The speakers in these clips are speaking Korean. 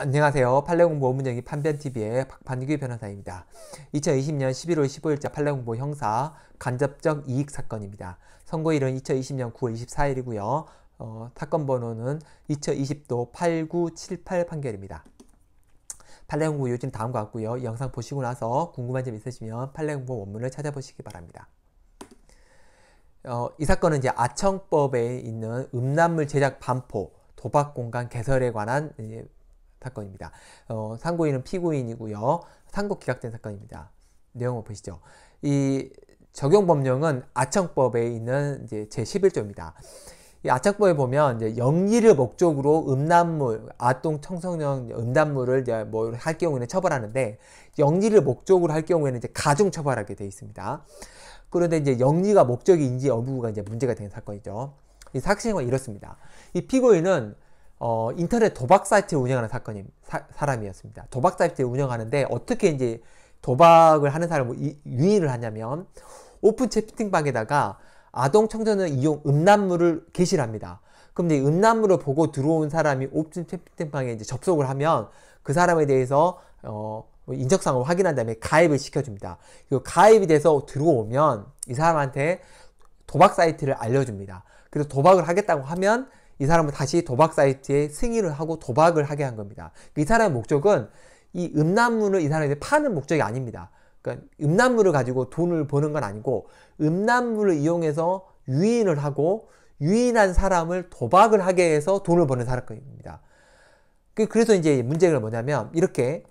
안녕하세요. 판례공부 문제기 판변TV의 박판규 변호사입니다. 2020년 11월 15일자 판례공부 형사 간접적 이익 사건입니다. 선고일은 2020년 9월 24일이고요. 어, 사건 번호는 2020도 8978 판결입니다. 판례공부 요즘 다음과 같고요. 영상 보시고 나서 궁금한 점 있으시면 판례공부 원문을 찾아보시기 바랍니다. 어, 이 사건은 이제 아청법에 있는 음란물 제작 반포 도박 공간 개설에 관한 사건입니다. 어, 상고인은 피고인이고요. 상고 기각된 사건입니다. 내용을 보시죠. 이 적용 법령은 아청법에 있는 이제 제11조입니다. 이 아청법에 보면 이제 영리를 목적으로 음란물, 아동 청소년 음란물을 이제 뭐할 경우에는 처벌하는데 영리를 목적으로 할 경우에는 이제 가중 처벌하게 되 있습니다. 그런데 이제 영리가 목적인지 여부가 이제 문제가 되 사건이죠. 이 사실은 이렇습니다. 이 피고인은 어, 인터넷 도박 사이트를 운영하는 사건이 사, 사람이었습니다. 도박 사이트를 운영하는데 어떻게 이제 도박을 하는 사람을 유인을 하냐면 오픈 채팅방에다가 아동 청소년 이용 음란물을 게시를 합니다. 그럼 이제 음란물을 보고 들어온 사람이 오픈 채팅방에 이제 접속을 하면 그 사람에 대해서 어, 뭐 인적사항을 확인한 다음에 가입을 시켜줍니다. 그 가입이 돼서 들어오면 이 사람한테 도박 사이트를 알려줍니다. 그래서 도박을 하겠다고 하면 이 사람을 다시 도박 사이트에 승인을 하고 도박을 하게 한 겁니다. 이 사람의 목적은 이 음란물을 이 사람에게 파는 목적이 아닙니다. 그러니까 음란물을 가지고 돈을 버는 건 아니고 음란물을 이용해서 유인을 하고 유인한 사람을 도박을 하게 해서 돈을 버는 사건입니다. 그, 그래서 이제 문제가 뭐냐면 이렇게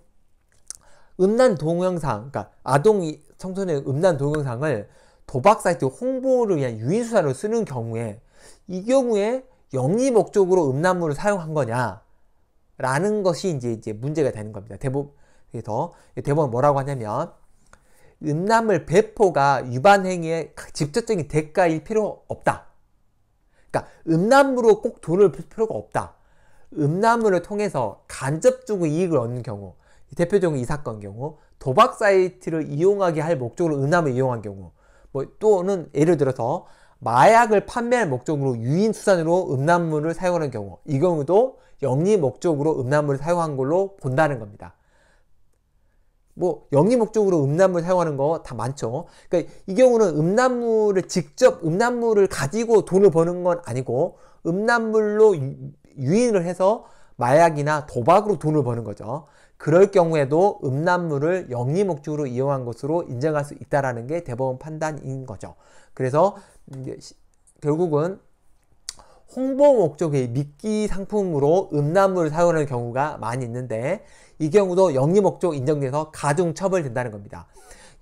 음란 동영상, 그러니까 아동 청소년 음란 동영상을 도박 사이트 홍보를 위한 유인 수단로 쓰는 경우에 이 경우에 영리 목적으로 음란물을 사용한 거냐라는 것이 이제 이제 문제가 되는 겁니다. 대법 그서 대법원 뭐라고 하냐면 음란물 배포가 위반 행위에 직접적인 대가일 필요 없다. 그러니까 음란물로 꼭 돈을 풀 필요가 없다. 음란물을 통해서 간접적으로 이익을 얻는 경우, 대표적인 이 사건 경우, 도박 사이트를 이용하게 할 목적으로 음란을 이용한 경우, 뭐 또는 예를 들어서 마약을 판매할 목적으로 유인 수단으로 음란물을 사용하는 경우 이 경우도 영리 목적으로 음란물을 사용한 걸로 본다는 겁니다. 뭐 영리 목적으로 음란물 사용하는 거 다 많죠. 그러니까 이 경우는 음란물을 직접 음란물을 가지고 돈을 버는 건 아니고 음란물로 유인을 해서 마약이나 도박으로 돈을 버는 거죠. 그럴 경우에도 음란물을 영리 목적으로 이용한 것으로 인정할 수 있다라는 게 대법원 판단인 거죠. 그래서 이제 시, 결국은 홍보 목적의 미끼 상품으로 음란물을 사용하는 경우가 많이 있는데 이 경우도 영리 목적 인정돼서 가중 처벌된다는 겁니다.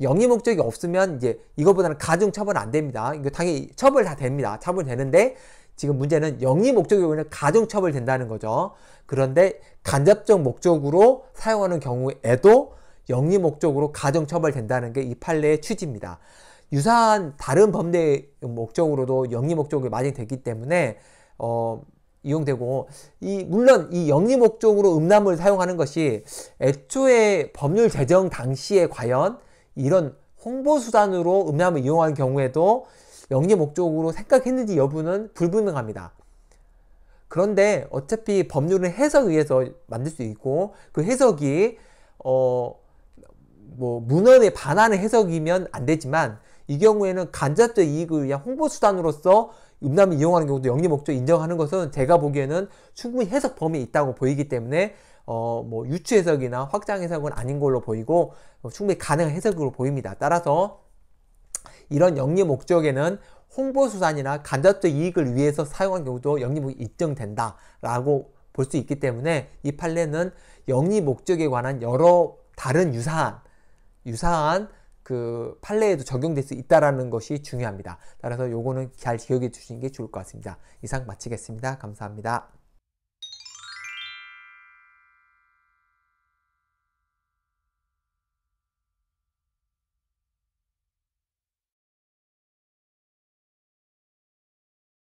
영리 목적이 없으면 이제 이거보다는 가중 처벌 안 됩니다. 이거 당연히 처벌 다 됩니다. 처벌 되는데 지금 문제는 영리 목적 경우에는 가중 처벌 된다는 거죠. 그런데 간접적 목적으로 사용하는 경우에도 영리 목적으로 가중 처벌 된다는 게 이 판례의 취지입니다. 유사한 다른 범죄 목적으로도 영리 목적이 많이 됐기 때문에 어, 이용되고 이 물론 이 영리 목적으로 음란물 사용하는 것이 애초에 법률 제정 당시에 과연 이런 홍보 수단으로 음란물 이용한 경우에도 영리 목적으로 생각했는지 여부는 불분명합니다. 그런데 어차피 법률은 해석에 의해서 만들 수 있고 그 해석이 어 뭐 문헌에 반하는 해석이면 안 되지만 이 경우에는 간접적 이익을 위한 홍보 수단으로서 음란을 이용하는 경우도 영리 목적 인정하는 것은 제가 보기에는 충분히 해석 범위 있다고 보이기 때문에 어 뭐 유추 해석이나 확장 해석은 아닌 걸로 보이고 어, 충분히 가능한 해석으로 보입니다. 따라서 이런 영리 목적에는 홍보 수단이나 간접적 이익을 위해서 사용한 경우도 영리목이 입증된다라고 볼 수 있기 때문에 이 판례는 영리 목적에 관한 여러 다른 유사한 유사한 그 판례에도 적용될 수 있다라는 것이 중요합니다. 따라서 요거는 잘 기억해 주시는 게 좋을 것 같습니다. 이상 마치겠습니다. 감사합니다.